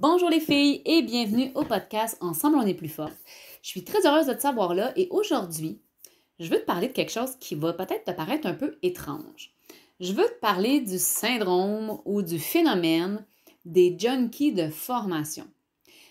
Bonjour les filles et bienvenue au podcast Ensemble on est plus fort. Je suis très heureuse de te savoir là et aujourd'hui, je veux te parler de quelque chose qui va peut-être te paraître un peu étrange. Je veux te parler du syndrome ou du phénomène des junkies de formation.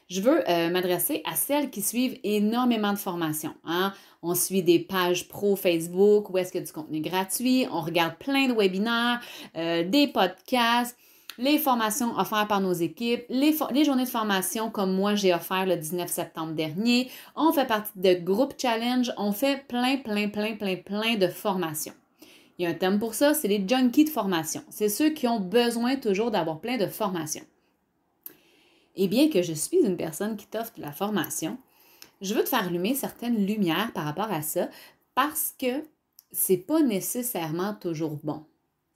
Je veux euh, m'adresser à celles qui suivent énormément de formations. Hein. On suit des pages pro Facebook où est-ce qu'il y a du contenu gratuit, on regarde plein de webinaires, euh, des podcasts les formations offertes par nos équipes, les, journées de formation comme moi j'ai offert le 19 septembre dernier. On fait partie de Group challenge, on fait plein, plein, plein, plein, plein de formations. Il y a un thème pour ça, c'est les junkies de formation. C'est ceux qui ont besoin toujours d'avoir plein de formations. Et bien que je suis une personne qui t'offre de la formation, je veux te faire allumer certaines lumières par rapport à ça parce que c'est pas nécessairement toujours bon.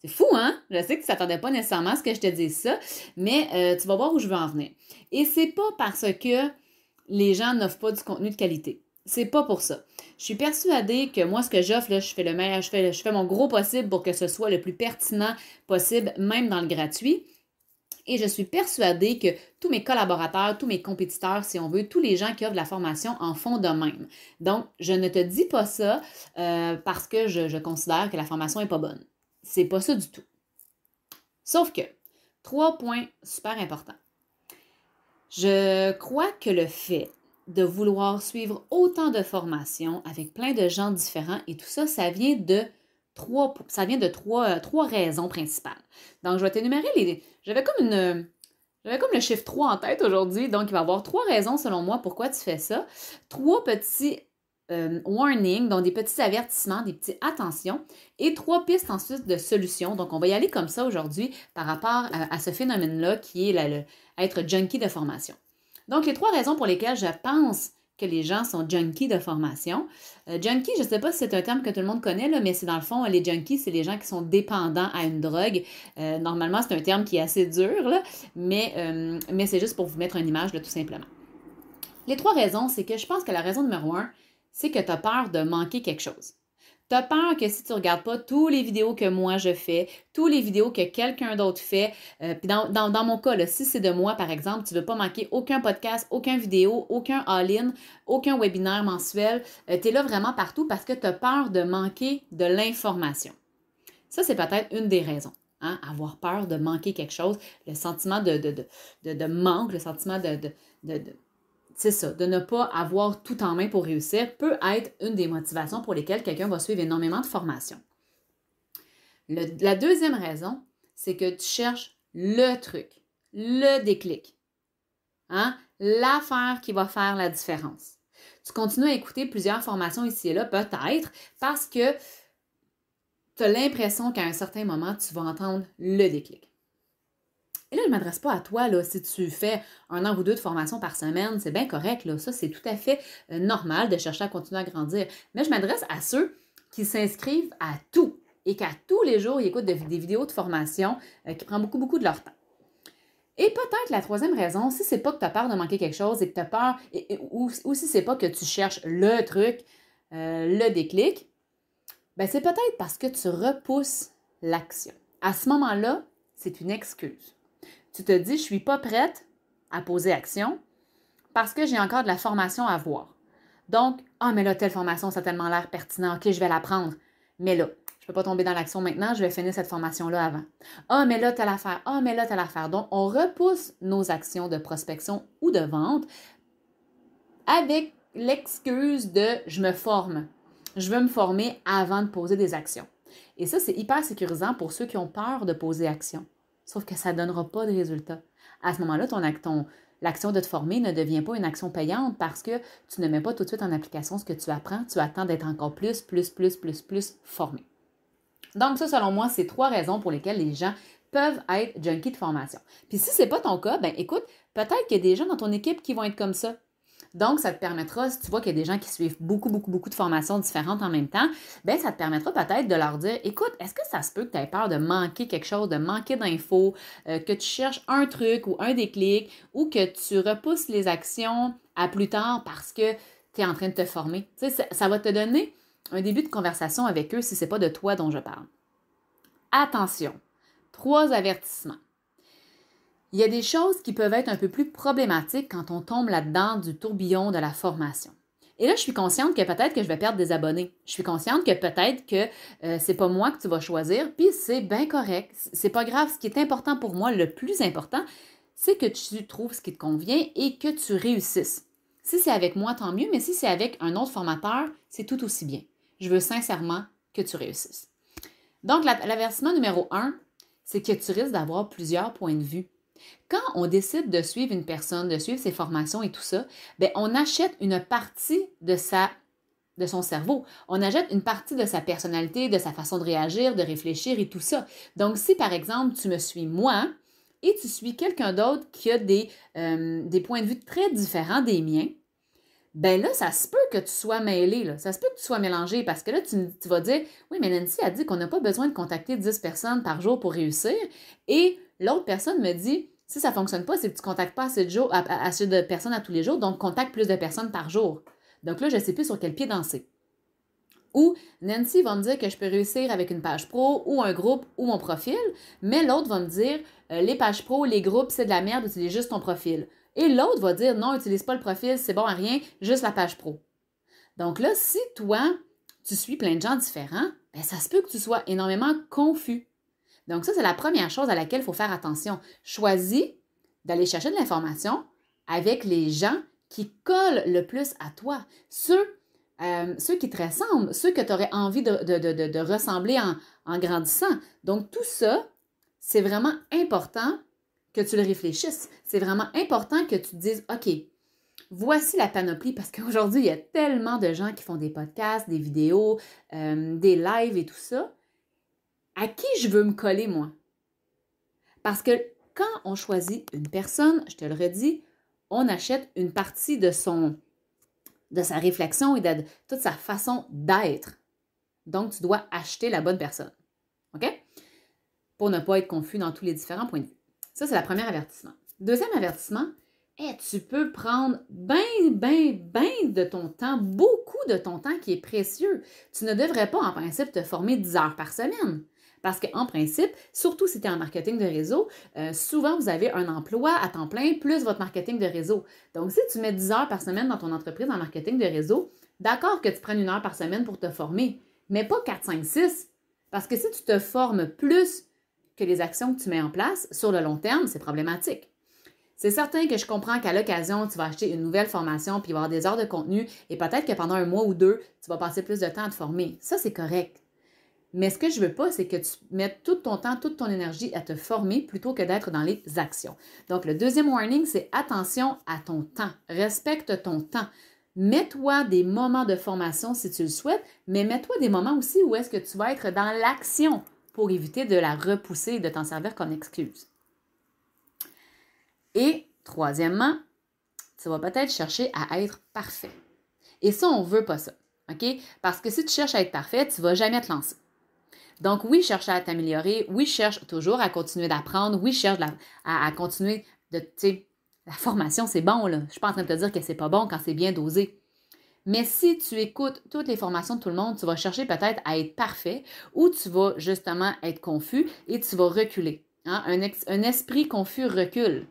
C'est fou, hein? Je sais que tu t'attendais pas nécessairement à ce que je te dise ça, mais euh, tu vas voir où je veux en venir. Et c'est pas parce que les gens n'offrent pas du contenu de qualité. C'est pas pour ça. Je suis persuadée que moi, ce que j'offre, je fais le meilleur, je fais, je fais mon gros possible pour que ce soit le plus pertinent possible, même dans le gratuit. Et je suis persuadée que tous mes collaborateurs, tous mes compétiteurs, si on veut, tous les gens qui offrent la formation en font de même. Donc, je ne te dis pas ça euh, parce que je, je considère que la formation n'est pas bonne. C'est pas ça du tout. Sauf que, trois points super importants. Je crois que le fait de vouloir suivre autant de formations avec plein de gens différents et tout ça, ça vient de trois, ça vient de trois, euh, trois raisons principales. Donc, je vais t'énumérer les. J'avais comme une. J'avais comme le chiffre 3 en tête aujourd'hui, donc il va y avoir trois raisons selon moi pourquoi tu fais ça. Trois petits euh, warning, donc des petits avertissements, des petits attentions, et trois pistes ensuite de solutions. Donc, on va y aller comme ça aujourd'hui par rapport à, ce phénomène-là qui est le, être junkie de formation. Donc, les trois raisons pour lesquelles je pense que les gens sont junkies de formation. Euh, junkie, je ne sais pas si c'est un terme que tout le monde connaît, là, mais c'est dans le fond, les junkies, c'est les gens qui sont dépendants à une drogue. Euh, normalement, c'est un terme qui est assez dur, mais, c'est juste pour vous mettre une image, tout simplement. Les trois raisons, c'est que je pense que la raison numéro un, c'est que tu as peur de manquer quelque chose. Tu as peur que si tu ne regardes pas tous les vidéos que moi je fais, tous les vidéos que quelqu'un d'autre fait, euh, puis dans, mon cas, si c'est de moi, par exemple, tu ne veux pas manquer aucun podcast, aucun vidéo, aucun all-in, aucun webinaire mensuel, euh, tu es là vraiment partout parce que tu as peur de manquer de l'information. Ça, c'est peut-être une des raisons. Hein, avoir peur de manquer quelque chose, le sentiment de, de, de, de manque, le sentiment de c'est ça, de ne pas avoir tout en main pour réussir peut être une des motivations pour lesquelles quelqu'un va suivre énormément de formations. la deuxième raison, c'est que tu cherches le truc, le déclic, hein? l'affaire qui va faire la différence. Tu continues à écouter plusieurs formations ici et là, peut-être, parce que tu as l'impression qu'à un certain moment, tu vas entendre le déclic. Et là, je ne m'adresse pas à toi, là, si tu fais un an ou deux de formation par semaine, c'est bien correct, là, ça c'est tout à fait euh, normal de chercher à continuer à grandir. Mais je m'adresse à ceux qui s'inscrivent à tout et qu'à tous les jours, ils écoutent des vidéos de formation euh, qui prennent beaucoup, beaucoup de leur temps. Et peut-être la troisième raison, si c'est pas que tu as peur de manquer quelque chose et que tu as peur, ou, si c'est pas que tu cherches le truc, euh, le déclic, ben c'est peut-être parce que tu repousses l'action. À ce moment-là, c'est une excuse. Tu te dis, je ne suis pas prête à poser action parce que j'ai encore de la formation à voir. Donc, ah, mais là, telle formation, ça a tellement l'air pertinent. OK, je vais la prendre. Mais là, je ne peux pas tomber dans l'action maintenant, je vais finir cette formation-là avant. Ah, mais là, telle affaire, Ah, mais là, telle affaire. l'affaire. Donc, on repousse nos actions de prospection ou de vente avec l'excuse de je me forme. Je veux me former avant de poser des actions. Et ça, c'est hyper sécurisant pour ceux qui ont peur de poser action. Sauf que ça ne donnera pas de résultat. À ce moment-là, ton, l'action de te former ne devient pas une action payante parce que tu ne mets pas tout de suite en application ce que tu apprends. Tu attends d'être encore plus, plus, plus, plus, plus formé. Donc, ça, selon moi, c'est trois raisons pour lesquelles les gens peuvent être junkies de formation. Puis si ce n'est pas ton cas, ben écoute, peut-être qu'il y a des gens dans ton équipe qui vont être comme ça. Donc, ça te permettra, si tu vois qu'il y a des gens qui suivent beaucoup, beaucoup, beaucoup de formations différentes en même temps, ben ça te permettra peut-être de leur dire, écoute, est-ce que ça se peut que tu aies peur de manquer quelque chose, de manquer d'infos, euh, que tu cherches un truc ou un déclic, ou que tu repousses les actions à plus tard parce que tu es en train de te former. Tu sais, ça, ça, va te donner un début de conversation avec eux si ce n'est pas de toi dont je parle. Attention, trois avertissements. Il y a des choses qui peuvent être un peu plus problématiques quand on tombe là-dedans du tourbillon de la formation. Et là, je suis consciente que peut-être que je vais perdre des abonnés. Je suis consciente que peut-être que ce euh, c'est pas moi que tu vas choisir, puis c'est bien correct. C'est pas grave. Ce qui est important pour moi, le plus important, c'est que tu trouves ce qui te convient et que tu réussisses. Si c'est avec moi, tant mieux, mais si c'est avec un autre formateur, c'est tout aussi bien. Je veux sincèrement que tu réussisses. Donc, l'avertissement numéro un, c'est que tu risques d'avoir plusieurs points de vue quand on décide de suivre une personne, de suivre ses formations et tout ça, bien, on achète une partie de sa de son cerveau. On achète une partie de sa personnalité, de sa façon de réagir, de réfléchir et tout ça. Donc, si par exemple, tu me suis moi et tu suis quelqu'un d'autre qui a des, euh, des points de vue très différents des miens, ben là, ça se peut que tu sois mêlé, ça se peut que tu sois mélangé, parce que là, tu, tu vas dire, oui, mais Nancy a dit qu'on n'a pas besoin de contacter 10 personnes par jour pour réussir, et L'autre personne me dit, si ça fonctionne pas, c'est que tu contactes pas assez de, de personnes à tous les jours, donc contacte plus de personnes par jour. Donc là, je ne sais plus sur quel pied danser. Ou Nancy va me dire que je peux réussir avec une page pro ou un groupe ou mon profil, mais l'autre va me dire euh, les pages pro, les groupes, c'est de la merde, utilise juste ton profil. Et l'autre va dire non, utilise pas le profil, c'est bon à rien, juste la page pro. Donc là, si toi, tu suis plein de gens différents, ben ça se peut que tu sois énormément confus. Donc ça, c'est la première chose à laquelle il faut faire attention. Choisis d'aller chercher de l'information avec les gens qui collent le plus à toi, ceux, euh, qui te ressemblent, ceux que tu aurais envie de, ressembler en, grandissant. Donc tout ça, c'est vraiment important que tu le réfléchisses. C'est vraiment important que tu te dises, OK, voici la panoplie parce qu'aujourd'hui, il y a tellement de gens qui font des podcasts, des vidéos, euh, des lives et tout ça à qui je veux me coller, moi. Parce que quand on choisit une personne, je te le redis, on achète une partie de son de sa réflexion et de toute sa façon d'être. Donc, tu dois acheter la bonne personne. OK? Pour ne pas être confus dans tous les différents points de vue. Ça, c'est le premier avertissement. Deuxième avertissement, eh, tu peux prendre bien, bien, bien de ton temps, beaucoup de ton temps qui est précieux. Tu ne devrais pas, en principe, te former 10 heures par semaine. Parce qu'en principe, surtout si tu es en marketing de réseau, euh, souvent vous avez un emploi à temps plein plus votre marketing de réseau. Donc, si tu mets 10 heures par semaine dans ton entreprise en marketing de réseau, d'accord que tu prennes une heure par semaine pour te former, mais pas 4, 5, 6. Parce que si tu te formes plus que les actions que tu mets en place sur le long terme, c'est problématique. C'est certain que je comprends qu'à l'occasion, tu vas acheter une nouvelle formation, puis il avoir des heures de contenu, et peut-être que pendant un mois ou deux, tu vas passer plus de temps à te former. Ça, c'est correct. Mais ce que je veux pas, c'est que tu mettes tout ton temps, toute ton énergie à te former plutôt que d'être dans les actions. Donc, le deuxième warning, c'est attention à ton temps. Respecte ton temps. Mets-toi des moments de formation si tu le souhaites, mais mets-toi des moments aussi où est-ce que tu vas être dans l'action pour éviter de la repousser et de t'en servir comme excuse. Et troisièmement, tu vas peut-être chercher à être parfait. Et ça, on ne veut pas ça. OK? Parce que si tu cherches à être parfait, tu ne vas jamais te lancer. Donc oui, cherche à t'améliorer, oui, cherche toujours à continuer d'apprendre, oui, cherche à, continuer de, tu sais, la formation, c'est bon, là. Je suis pas en train de te dire que c'est pas bon quand c'est bien dosé. Mais si tu écoutes toutes les formations de tout le monde, tu vas chercher peut-être à être parfait ou tu vas justement être confus et tu vas reculer. Hein. Un, esprit confus recule.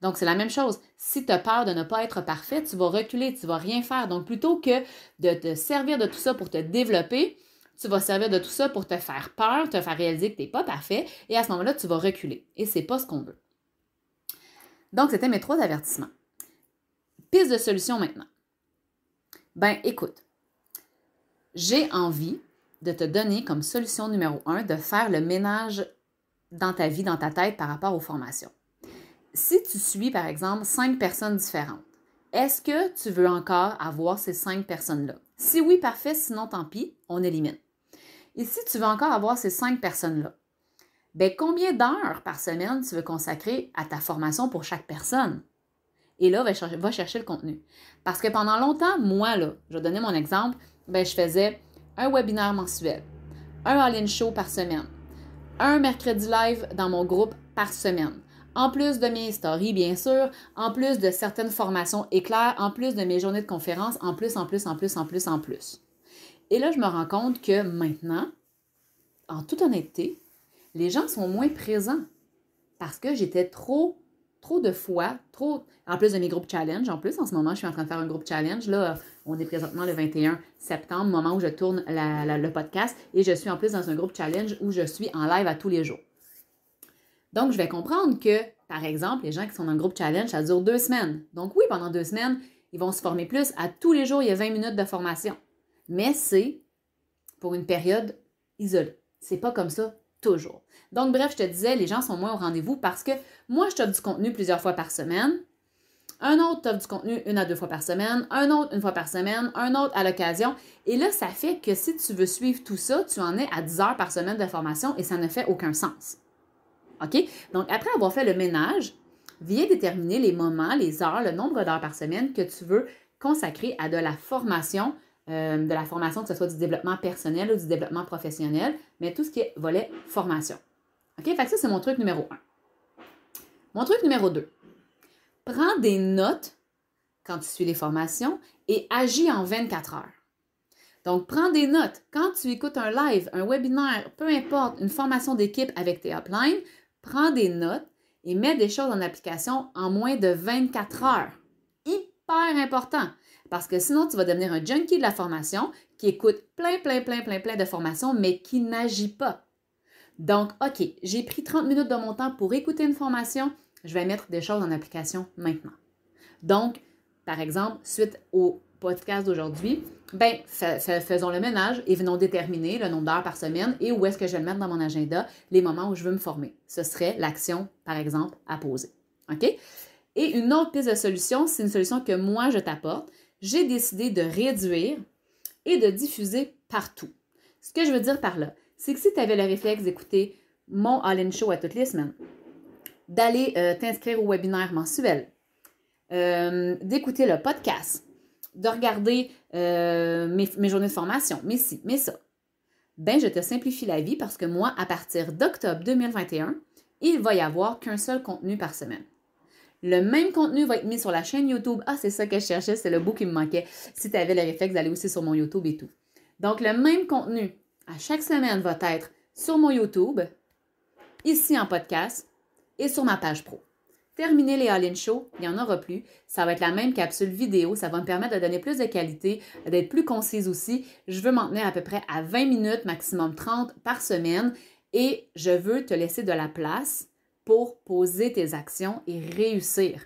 Donc, c'est la même chose. Si tu as peur de ne pas être parfait, tu vas reculer, tu vas rien faire. Donc, plutôt que de te servir de tout ça pour te développer, tu vas servir de tout ça pour te faire peur, te faire réaliser que tu n'es pas parfait, et à ce moment-là, tu vas reculer. Et c'est pas ce qu'on veut. Donc, c'était mes trois avertissements. Piste de solution maintenant. Ben, écoute, j'ai envie de te donner comme solution numéro un de faire le ménage dans ta vie, dans ta tête par rapport aux formations. Si tu suis, par exemple, cinq personnes différentes, est-ce que tu veux encore avoir ces cinq personnes-là? Si oui, parfait, sinon tant pis, on élimine. Et si tu veux encore avoir ces cinq personnes-là, ben combien d'heures par semaine tu veux consacrer à ta formation pour chaque personne? Et là, va chercher, le contenu. Parce que pendant longtemps, moi, là, je vais donner mon exemple, ben, je faisais un webinaire mensuel, un all-in show par semaine, un mercredi live dans mon groupe par semaine, en plus de mes stories, bien sûr, en plus de certaines formations éclairs, en plus de mes journées de conférences, en plus, en plus, en plus, en plus, en plus. Et là, je me rends compte que maintenant, en toute honnêteté, les gens sont moins présents parce que j'étais trop, trop de fois, trop. En plus de mes groupes challenge, en plus, en ce moment, je suis en train de faire un groupe challenge. Là, on est présentement le 21 septembre, moment où je tourne le podcast, et je suis en plus dans un groupe challenge où je suis en live à tous les jours. Donc, je vais comprendre que, par exemple, les gens qui sont dans un groupe challenge, ça dure deux semaines. Donc, oui, pendant deux semaines, ils vont se former plus. À tous les jours, il y a 20 minutes de formation mais c'est pour une période isolée. n'est pas comme ça toujours. Donc, bref, je te disais, les gens sont moins au rendez-vous parce que moi, je t'offre du contenu plusieurs fois par semaine. Un autre t'offre du contenu une à deux fois par semaine, un autre une fois par semaine, un autre à l'occasion. Et là, ça fait que si tu veux suivre tout ça, tu en es à 10 heures par semaine de formation et ça ne fait aucun sens. OK? Donc, après avoir fait le ménage, viens déterminer les moments, les heures, le nombre d'heures par semaine que tu veux consacrer à de la formation euh, de la formation, que ce soit du développement personnel ou du développement professionnel, mais tout ce qui est volet formation. OK? ça, c'est mon truc numéro un. Mon truc numéro deux, prends des notes quand tu suis les formations et agis en 24 heures. Donc, prends des notes. Quand tu écoutes un live, un webinaire, peu importe, une formation d'équipe avec tes uplines, prends des notes et mets des choses en application en moins de 24 heures. Hyper important. Parce que sinon, tu vas devenir un junkie de la formation qui écoute plein, plein, plein, plein, plein de formations, mais qui n'agit pas. Donc, OK, j'ai pris 30 minutes de mon temps pour écouter une formation, je vais mettre des choses en application maintenant. Donc, par exemple, suite au podcast d'aujourd'hui, ben, faisons le ménage et venons déterminer le nombre d'heures par semaine et où est-ce que je vais le mettre dans mon agenda, les moments où je veux me former. Ce serait l'action, par exemple, à poser. OK? Et une autre piste de solution, c'est une solution que moi, je t'apporte, j'ai décidé de réduire et de diffuser partout. Ce que je veux dire par là, c'est que si tu avais le réflexe d'écouter mon All-In Show à toutes les semaines, d'aller euh, t'inscrire au webinaire mensuel, euh, d'écouter le podcast, de regarder euh, mes, mes, journées de formation, mais si, mais ça. Ben, je te simplifie la vie parce que moi, à partir d'octobre 2021, il va y avoir qu'un seul contenu par semaine. Le même contenu va être mis sur la chaîne YouTube. Ah, c'est ça que je cherchais, c'est le bout qui me manquait. Si tu avais le réflexe d'aller aussi sur mon YouTube et tout. Donc, le même contenu à chaque semaine va être sur mon YouTube, ici en podcast et sur ma page pro. Terminé les all-in show il n'y en aura plus. Ça va être la même capsule vidéo. Ça va me permettre de donner plus de qualité, d'être plus concise aussi. Je veux m'en tenir à peu près à 20 minutes, maximum 30 par semaine. Et je veux te laisser de la place pour poser tes actions et réussir.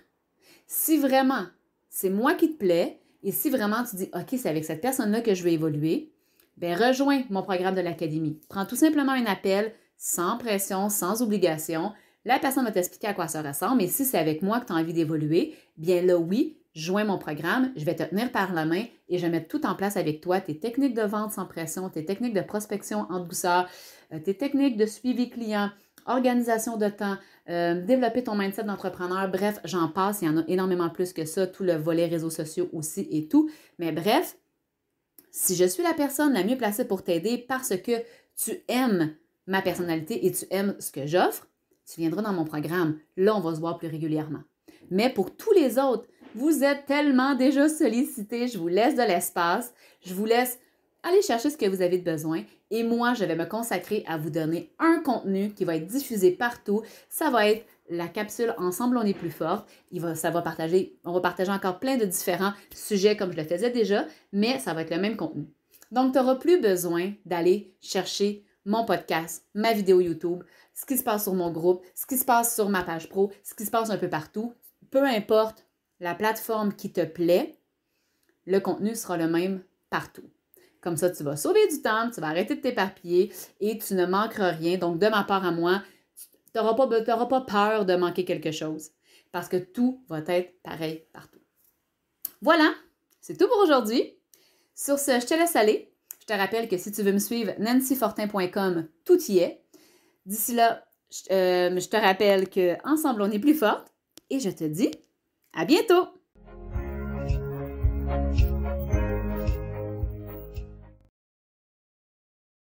Si vraiment c'est moi qui te plaît et si vraiment tu dis OK, c'est avec cette personne-là que je vais évoluer, ben rejoins mon programme de l'académie. Prends tout simplement un appel sans pression, sans obligation. La personne va t'expliquer à quoi ça ressemble, mais si c'est avec moi que tu as envie d'évoluer, bien là oui, joins mon programme, je vais te tenir par la main et je vais mettre tout en place avec toi, tes techniques de vente sans pression, tes techniques de prospection en douceur, euh, tes techniques de suivi client, organisation de temps, euh, développer ton mindset d'entrepreneur. Bref, j'en passe. Il y en a énormément plus que ça. Tout le volet réseaux sociaux aussi et tout. Mais bref, si je suis la personne la mieux placée pour t'aider parce que tu aimes ma personnalité et tu aimes ce que j'offre, tu viendras dans mon programme. Là, on va se voir plus régulièrement. Mais pour tous les autres, vous êtes tellement déjà sollicités. Je vous laisse de l'espace. Je vous laisse allez chercher ce que vous avez de besoin et moi, je vais me consacrer à vous donner un contenu qui va être diffusé partout. Ça va être la capsule Ensemble, on est plus fort. Il va, ça va partager, on va partager encore plein de différents sujets comme je le faisais déjà, mais ça va être le même contenu. Donc, tu n'auras plus besoin d'aller chercher mon podcast, ma vidéo YouTube, ce qui se passe sur mon groupe, ce qui se passe sur ma page pro, ce qui se passe un peu partout. Peu importe la plateforme qui te plaît, le contenu sera le même partout. Comme ça, tu vas sauver du temps, tu vas arrêter de t'éparpiller et tu ne manqueras rien. Donc, de ma part à moi, tu n'auras pas, pas peur de manquer quelque chose parce que tout va être pareil partout. Voilà, c'est tout pour aujourd'hui. Sur ce, je te laisse aller. Je te rappelle que si tu veux me suivre, nancyfortin.com, tout y est. D'ici là, je, euh, je te rappelle qu'ensemble, on est plus forte et je te dis à bientôt.